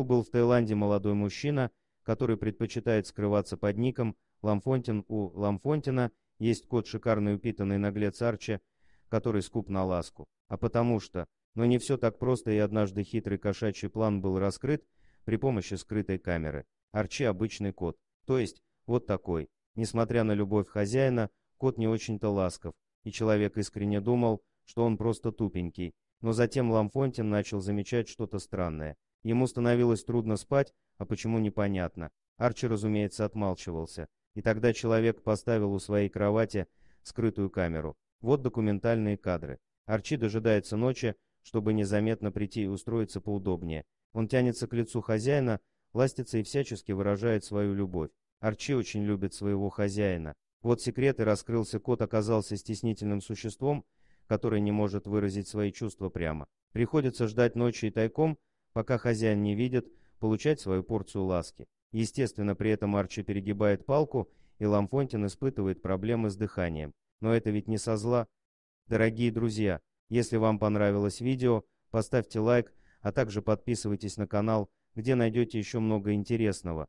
Приехал был в Таиланде молодой мужчина, который предпочитает скрываться под ником Ламфонтин у Ламфонтина, есть кот шикарный упитанный наглец Арчи, который скуп на ласку. А потому что, но не все так просто, и однажды хитрый кошачий план был раскрыт при помощи скрытой камеры. Арчи обычный кот, то есть вот такой. Несмотря на любовь хозяина, кот не очень-то ласков, и человек искренне думал, что он просто тупенький. Но затем Ламфонтин начал замечать что-то странное. Ему становилось трудно спать, а почему непонятно. Арчи, разумеется, отмалчивался. И тогда человек поставил у своей кровати скрытую камеру. Вот документальные кадры. Арчи дожидается ночи, чтобы незаметно прийти и устроиться поудобнее. Он тянется к лицу хозяина, ластится и всячески выражает свою любовь. Арчи очень любит своего хозяина. Вот секрет и раскрылся, кот оказался стеснительным существом, который не может выразить свои чувства прямо. Приходится ждать ночи и тайком, пока хозяин не видит, получать свою порцию ласки. Естественно, при этом Арчи перегибает палку, и Ламфонтин испытывает проблемы с дыханием. Но это ведь не со зла. Дорогие друзья, если вам понравилось видео, поставьте лайк, а также подписывайтесь на канал, где найдете еще много интересного.